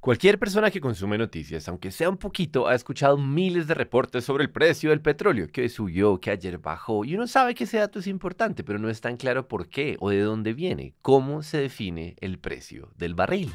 Cualquier persona que consume noticias, aunque sea un poquito, ha escuchado miles de reportes sobre el precio del petróleo, que subió, que ayer bajó, y uno sabe que ese dato es importante, pero no es tan claro por qué o de dónde viene, cómo se define el precio del barril.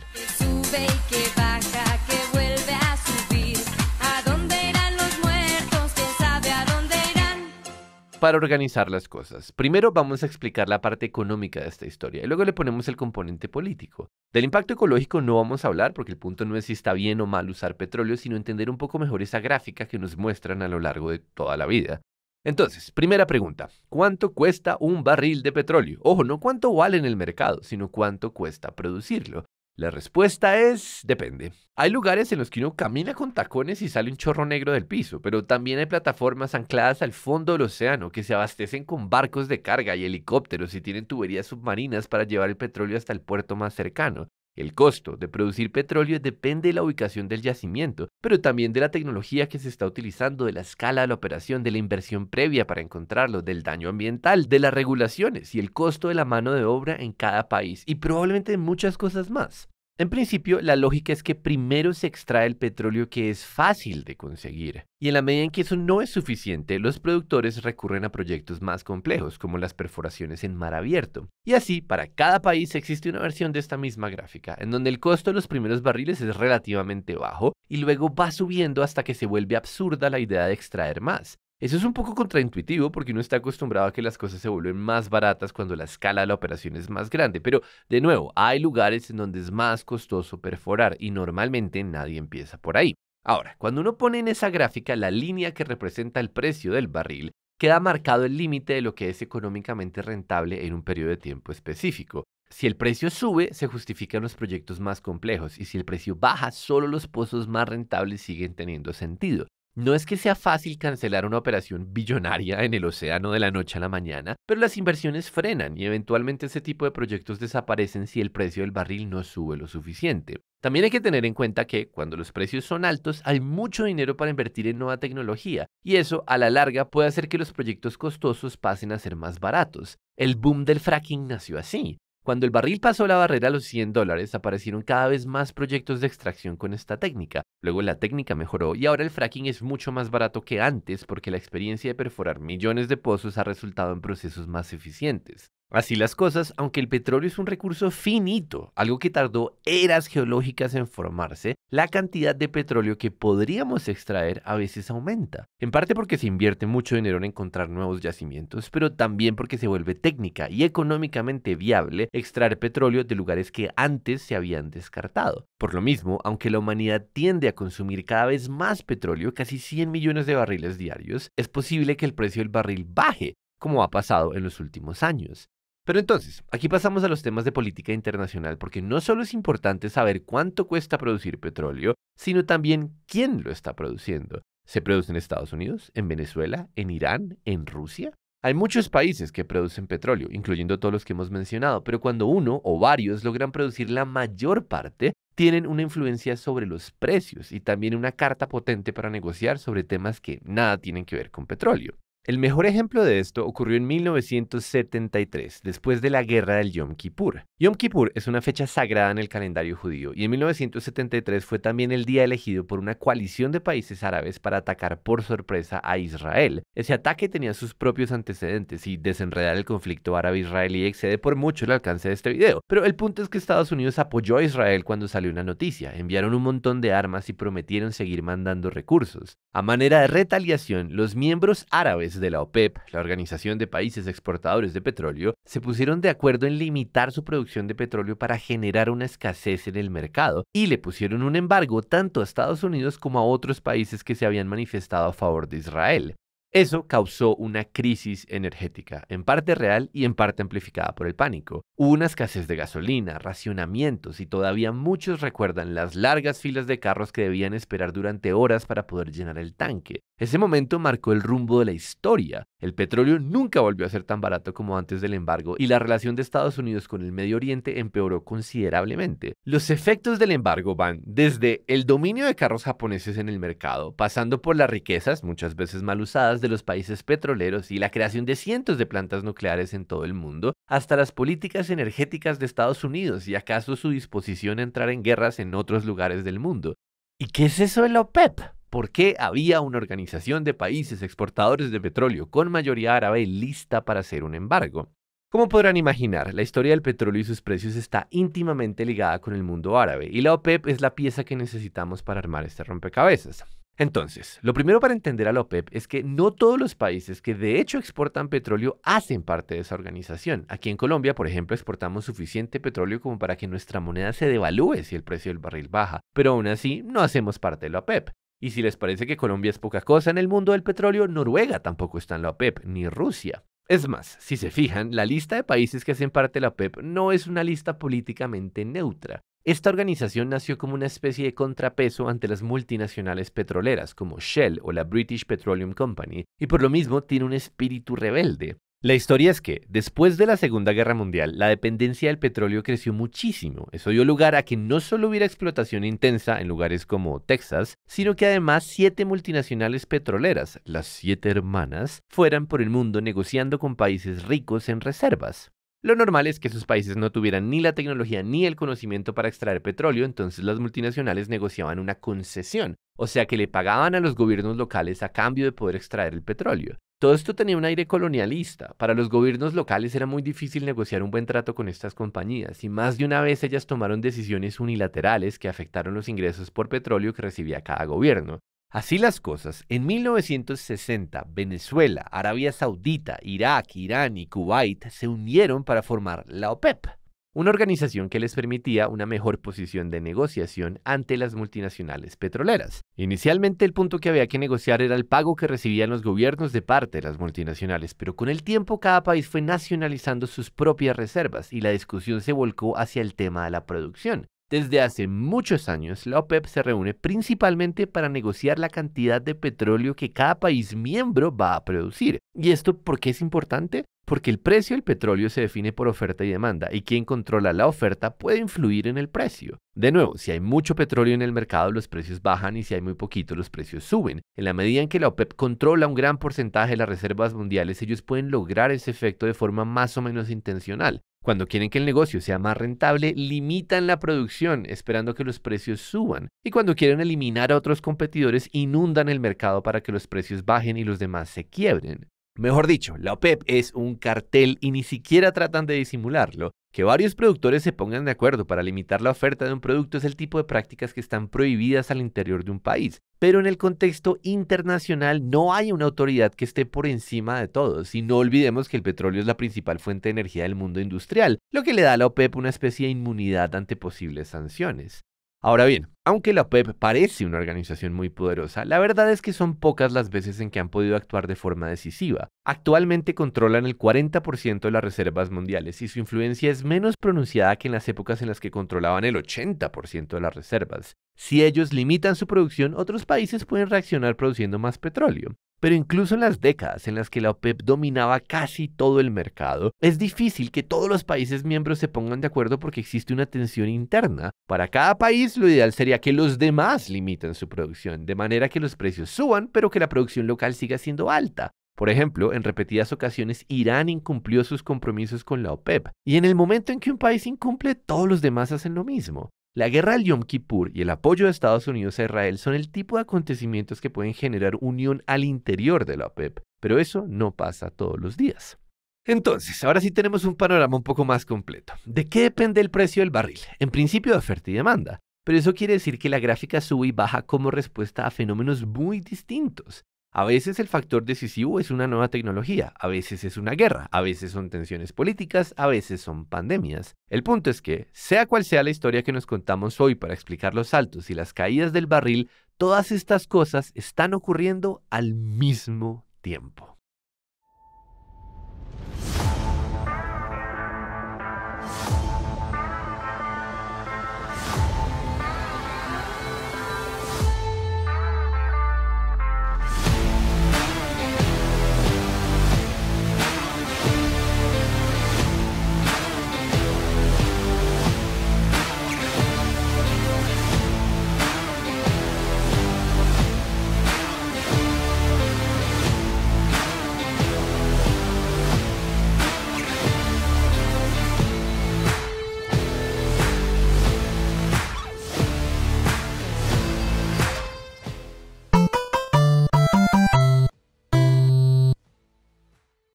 para organizar las cosas. Primero vamos a explicar la parte económica de esta historia y luego le ponemos el componente político. Del impacto ecológico no vamos a hablar porque el punto no es si está bien o mal usar petróleo, sino entender un poco mejor esa gráfica que nos muestran a lo largo de toda la vida. Entonces, primera pregunta, ¿cuánto cuesta un barril de petróleo? Ojo, no cuánto vale en el mercado, sino cuánto cuesta producirlo. La respuesta es, depende. Hay lugares en los que uno camina con tacones y sale un chorro negro del piso, pero también hay plataformas ancladas al fondo del océano que se abastecen con barcos de carga y helicópteros y tienen tuberías submarinas para llevar el petróleo hasta el puerto más cercano. El costo de producir petróleo depende de la ubicación del yacimiento, pero también de la tecnología que se está utilizando, de la escala de la operación, de la inversión previa para encontrarlo, del daño ambiental, de las regulaciones y el costo de la mano de obra en cada país y probablemente muchas cosas más. En principio, la lógica es que primero se extrae el petróleo que es fácil de conseguir, y en la medida en que eso no es suficiente, los productores recurren a proyectos más complejos, como las perforaciones en mar abierto. Y así, para cada país existe una versión de esta misma gráfica, en donde el costo de los primeros barriles es relativamente bajo, y luego va subiendo hasta que se vuelve absurda la idea de extraer más. Eso es un poco contraintuitivo porque uno está acostumbrado a que las cosas se vuelven más baratas cuando la escala de la operación es más grande, pero de nuevo, hay lugares en donde es más costoso perforar y normalmente nadie empieza por ahí. Ahora, cuando uno pone en esa gráfica la línea que representa el precio del barril, queda marcado el límite de lo que es económicamente rentable en un periodo de tiempo específico. Si el precio sube, se justifican los proyectos más complejos y si el precio baja, solo los pozos más rentables siguen teniendo sentido. No es que sea fácil cancelar una operación billonaria en el océano de la noche a la mañana, pero las inversiones frenan y eventualmente ese tipo de proyectos desaparecen si el precio del barril no sube lo suficiente. También hay que tener en cuenta que cuando los precios son altos hay mucho dinero para invertir en nueva tecnología y eso a la larga puede hacer que los proyectos costosos pasen a ser más baratos. El boom del fracking nació así. Cuando el barril pasó la barrera a los 100 dólares, aparecieron cada vez más proyectos de extracción con esta técnica. Luego la técnica mejoró y ahora el fracking es mucho más barato que antes porque la experiencia de perforar millones de pozos ha resultado en procesos más eficientes. Así las cosas, aunque el petróleo es un recurso finito, algo que tardó eras geológicas en formarse, la cantidad de petróleo que podríamos extraer a veces aumenta. En parte porque se invierte mucho dinero en encontrar nuevos yacimientos, pero también porque se vuelve técnica y económicamente viable extraer petróleo de lugares que antes se habían descartado. Por lo mismo, aunque la humanidad tiende a consumir cada vez más petróleo, casi 100 millones de barriles diarios, es posible que el precio del barril baje, como ha pasado en los últimos años. Pero entonces, aquí pasamos a los temas de política internacional, porque no solo es importante saber cuánto cuesta producir petróleo, sino también quién lo está produciendo. ¿Se produce en Estados Unidos, en Venezuela, en Irán, en Rusia? Hay muchos países que producen petróleo, incluyendo todos los que hemos mencionado, pero cuando uno o varios logran producir la mayor parte, tienen una influencia sobre los precios y también una carta potente para negociar sobre temas que nada tienen que ver con petróleo. El mejor ejemplo de esto ocurrió en 1973, después de la guerra del Yom Kippur. Yom Kippur es una fecha sagrada en el calendario judío y en 1973 fue también el día elegido por una coalición de países árabes para atacar por sorpresa a Israel. Ese ataque tenía sus propios antecedentes y desenredar el conflicto árabe-israelí excede por mucho el alcance de este video. Pero el punto es que Estados Unidos apoyó a Israel cuando salió una noticia, enviaron un montón de armas y prometieron seguir mandando recursos. A manera de retaliación, los miembros árabes de la OPEP, la Organización de Países Exportadores de Petróleo, se pusieron de acuerdo en limitar su producción de petróleo para generar una escasez en el mercado y le pusieron un embargo tanto a Estados Unidos como a otros países que se habían manifestado a favor de Israel. Eso causó una crisis energética, en parte real y en parte amplificada por el pánico. Hubo una escasez de gasolina, racionamientos y todavía muchos recuerdan las largas filas de carros que debían esperar durante horas para poder llenar el tanque. Ese momento marcó el rumbo de la historia. El petróleo nunca volvió a ser tan barato como antes del embargo y la relación de Estados Unidos con el Medio Oriente empeoró considerablemente. Los efectos del embargo van desde el dominio de carros japoneses en el mercado, pasando por las riquezas, muchas veces mal usadas, de los países petroleros y la creación de cientos de plantas nucleares en todo el mundo, hasta las políticas energéticas de Estados Unidos y acaso su disposición a entrar en guerras en otros lugares del mundo. ¿Y qué es eso de la OPEP? ¿Por qué había una organización de países exportadores de petróleo con mayoría árabe lista para hacer un embargo? Como podrán imaginar, la historia del petróleo y sus precios está íntimamente ligada con el mundo árabe, y la OPEP es la pieza que necesitamos para armar este rompecabezas. Entonces, lo primero para entender a la OPEP es que no todos los países que de hecho exportan petróleo hacen parte de esa organización. Aquí en Colombia, por ejemplo, exportamos suficiente petróleo como para que nuestra moneda se devalúe si el precio del barril baja, pero aún así no hacemos parte de la OPEP. Y si les parece que Colombia es poca cosa en el mundo del petróleo, Noruega tampoco está en la OPEP, ni Rusia. Es más, si se fijan, la lista de países que hacen parte de la OPEP no es una lista políticamente neutra. Esta organización nació como una especie de contrapeso ante las multinacionales petroleras como Shell o la British Petroleum Company, y por lo mismo tiene un espíritu rebelde. La historia es que, después de la Segunda Guerra Mundial, la dependencia del petróleo creció muchísimo. Eso dio lugar a que no solo hubiera explotación intensa en lugares como Texas, sino que además siete multinacionales petroleras, las siete hermanas, fueran por el mundo negociando con países ricos en reservas. Lo normal es que esos países no tuvieran ni la tecnología ni el conocimiento para extraer petróleo, entonces las multinacionales negociaban una concesión, o sea que le pagaban a los gobiernos locales a cambio de poder extraer el petróleo. Todo esto tenía un aire colonialista. Para los gobiernos locales era muy difícil negociar un buen trato con estas compañías y más de una vez ellas tomaron decisiones unilaterales que afectaron los ingresos por petróleo que recibía cada gobierno. Así las cosas, en 1960 Venezuela, Arabia Saudita, Irak, Irán y Kuwait se unieron para formar la OPEP, e una organización que les permitía una mejor posición de negociación ante las multinacionales petroleras. Inicialmente el punto que había que negociar era el pago que recibían los gobiernos de parte de las multinacionales, pero con el tiempo cada país fue nacionalizando sus propias reservas y la discusión se volcó hacia el tema de la producción. Desde hace muchos años, la OPEP e se reúne principalmente para negociar la cantidad de petróleo que cada país miembro va a producir. ¿Y esto por qué es importante? Porque el precio del petróleo se define por oferta y demanda, y quien controla la oferta puede influir en el precio. De nuevo, si hay mucho petróleo en el mercado, los precios bajan y si hay muy poquito, los precios suben. En la medida en que la OPEP e controla un gran porcentaje de las reservas mundiales, ellos pueden lograr ese efecto de forma más o menos intencional. Cuando quieren que el negocio sea más rentable, limitan la producción, esperando que los precios suban. Y cuando quieren eliminar a otros competidores, inundan el mercado para que los precios bajen y los demás se quiebren. Mejor dicho, la OPEP e es un cartel y ni siquiera tratan de disimularlo. Que varios productores se pongan de acuerdo para limitar la oferta de un producto es el tipo de prácticas que están prohibidas al interior de un país. Pero en el contexto internacional no hay una autoridad que esté por encima de todos. Y no olvidemos que el petróleo es la principal fuente de energía del mundo industrial, lo que le da a la OPEP e una especie de inmunidad ante posibles sanciones. Ahora bien, aunque la OPEP e parece una organización muy poderosa, la verdad es que son pocas las veces en que han podido actuar de forma decisiva. Actualmente controlan el 40% de las reservas mundiales y su influencia es menos pronunciada que en las épocas en las que controlaban el 80% de las reservas. Si ellos limitan su producción, otros países pueden reaccionar produciendo más petróleo. Pero incluso en las décadas en las que la OPEP e dominaba casi todo el mercado, es difícil que todos los países miembros se pongan de acuerdo porque existe una tensión interna. Para cada país lo ideal sería que los demás limiten su producción, de manera que los precios suban, pero que la producción local siga siendo alta. Por ejemplo, en repetidas ocasiones Irán incumplió sus compromisos con la OPEP, e y en el momento en que un país incumple, todos los demás hacen lo mismo. La guerra al Yom Kippur y el apoyo de Estados Unidos a Israel son el tipo de acontecimientos que pueden generar unión al interior de la OPEP, pero eso no pasa todos los días. Entonces, ahora sí tenemos un panorama un poco más completo. ¿De qué depende el precio del barril? En principio de oferta y demanda, pero eso quiere decir que la gráfica sube y baja como respuesta a fenómenos muy distintos. A veces el factor decisivo es una nueva tecnología, a veces es una guerra, a veces son tensiones políticas, a veces son pandemias. El punto es que, sea cual sea la historia que nos contamos hoy para explicar los saltos y las caídas del barril, todas estas cosas están ocurriendo al mismo tiempo.